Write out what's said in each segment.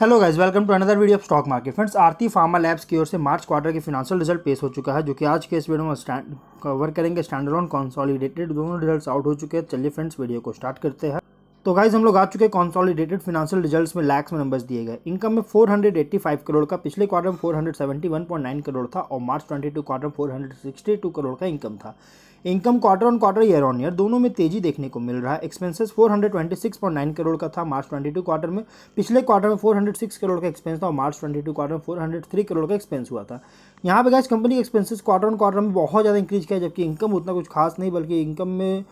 hello guys welcome to another video of stock market friends Aarti Pharma Labs की ओर से March quarter के financial result पेश हो चुका है जो कि आज के इस वीडियो में स्टैंड कवर करेंगे स्टैंडर्ड कॉन्सॉलीडेटेड दोनों रिजल्ट्स आउट हो चुके हैं चलिए फ्रेंड्स वीडियो को स्टार्ट करते हैं तो गाइज हम लोग आ चुके हैं कॉन्सॉलीडेटेड फिनांशियल रिजल्ट में लैक्स में नंबर्स दिए गए इनकम में फोर करोड़ का पिछले क्वार्टर में 471.9 करोड़ था और March twenty quarter four crore का इनकम था income quarter on quarter year on year दोनों में तेजी देखने को मिल रहा है एक्सपेंसेस 426.9 करोड़ का था मार्च 22 क्वार्टर में पिछले क्वार्टर में 406 करोड़ का एक्सपेंस था और मार्च 22 क्वार्टर में 403 करोड़ का एक्सपेंस हुआ था यहाँ पे gas company expenses quarter on quarter में बहुत ज़्यादा इंक्रीज किया जबकि इनकम उतना कुछ खास नहीं बल्कि इनकम में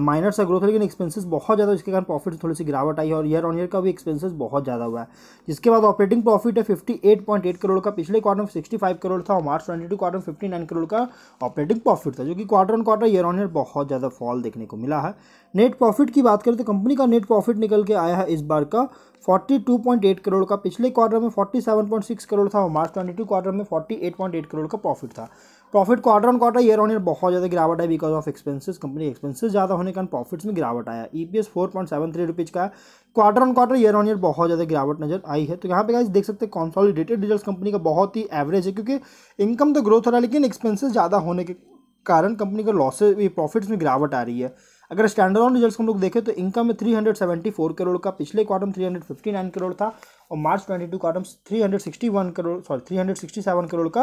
माइनर सा ग्रोथ है लेकिन एक्सपेंसेस बहुत ज़्यादा इसके कारण प्रॉफिट थोड़ी सी गिरावट आई है और ईयर ऑन ईयर का भी एक्सपेंसेस बहुत ज़्यादा हुआ है जिसके बाद ऑपरेटिंग प्रॉफिट है फिफ्टी करोड़ का पिछले क्वार्टर में सिक्सटी करोड़ था और मार्च ट्वेंटी क्वार्टर में फिफ्टी करोड़ का ऑपरेटिंग प्रॉफिट था जो कि quarter on quarter year on year बहुत ज़्यादा फॉल देखने को मिला है नेट प्रॉफिट की बात करें तो कंपनी का नेट प्रॉफिट निकल के आया है इस बार का 42.8 करोड़ का पिछले क्वार्टर में 47.6 करोड़ था और मार्च ट्वेंटी टू क्वार्टर में 48.8 करोड़ का प्रॉफिट था profit quarter on quarter year on year बहुत ज़्यादा गिरावट है because of expenses company expenses ज़्यादा होने के कारण प्रॉफिट्स में गिरावट आया E P S four point seven three rupees का quarter on quarter year on year बहुत ज़्यादा गिरावट नजर आई है तो यहाँ पे गाइस देख सकते हैं कॉन्सॉलिडेटेड रिजल्ट कंपनी का बहुत ही एवरेज है क्योंकि इनकम तो ग्रोथ हो रहा है लेकिन एक्सपेंसेस ज़्यादा होने के कारण कंपनी का लॉसेज प्रॉफिट्स में गिरावट आ रही है अगर स्टैंडर्ड ऑन रिजल्ट हम लोग देखें तो इनकम में 374 करोड़ का पिछले क्वार्टर में 359 करोड़ था और मार्च 22 क्वार्टर में वन करोड़ सॉरी 367 करोड़ का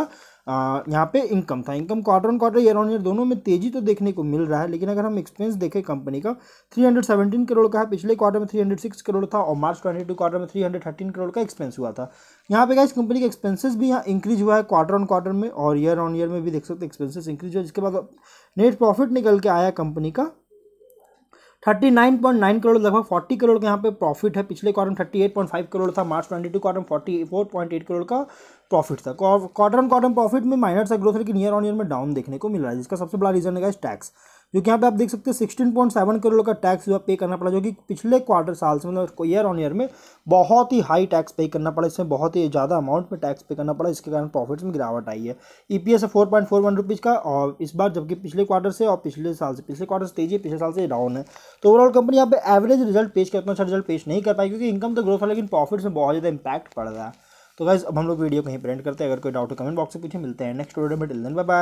यहाँ पे इनकम था income quarter on quarter year on year दोनों में तेजी तो देखने को मिल रहा है लेकिन अगर हम एक्सपेंस देखें कंपनी का 317 करोड़ का है पिछले क्वार्टर में 306 करोड़ था और मार्च 22 क्वार्टर में 313 करोड़ का एक्सपेंस हुआ था यहाँ पे इस कंपनी के एक्सपेंसेस भी यहाँ इंक्रीज हुआ है क्वार्टर ऑन क्वार्टर में और ईयर ऑन ईयर में भी देख सकते एक्सपेंसिस इंक्रीज हुआ जिसके बाद नेट प्रॉफिट निकल के आया कंपनी का thirty nine point nine crore लगभग फोर्टी करोड़ का यहाँ पे प्रॉफिट है पिछले quarter thirty eight point five crore था March twenty two quarter forty four point eight crore का प्रॉफिट था क्वार्टर ऑन क्वार्टर प्रॉफिट में माइनर सा ग्रोथ लेकिन ईयर ऑन ईयर में डाउन देखने को मिल रहा है जिसका सबसे बड़ा रीजन है टैक्स जो कि यहाँ पे आप देख सकते हैं सिक्सटीन पॉइंट सेवन करोड़ का टैक्स जो है पे करना पड़ा जो कि पिछले क्वार्टर साल से मतलब ईयर ऑन ईयर में बहुत ही हाई टैक्स पे करना पड़ा इसमें बहुत ही ज़्यादा अमाउंट में टैक्स पे करना पड़ा इसके कारण प्रॉफिट्स में गिरावट आई है ई पी एस है four point four one rupees का और इस बार जबकि पिछले क्वार्टर से और पिछले साल से पिछले क्वार्टर से तेजी पिछले साल से डाउन है तो ओवरऑल कंपनी यहाँ पर एवरेज रिजल्ट पेश करता अच्छा रिजल्ट पेश नहीं कर पाई क्योंकि इनकम तो ग्रोथ है लेकिन प्रॉफिट्स में बहुत ज़्यादा इंपैक्ट पड़ रहा है तो गाइज अब हम लोग वीडियो कहीं प्रिंट करते हैं अगर कोई डाउट हो कमेंट बॉक्स में पूछे मिलते हैं नेक्स्ट वीडियो में टिल बाय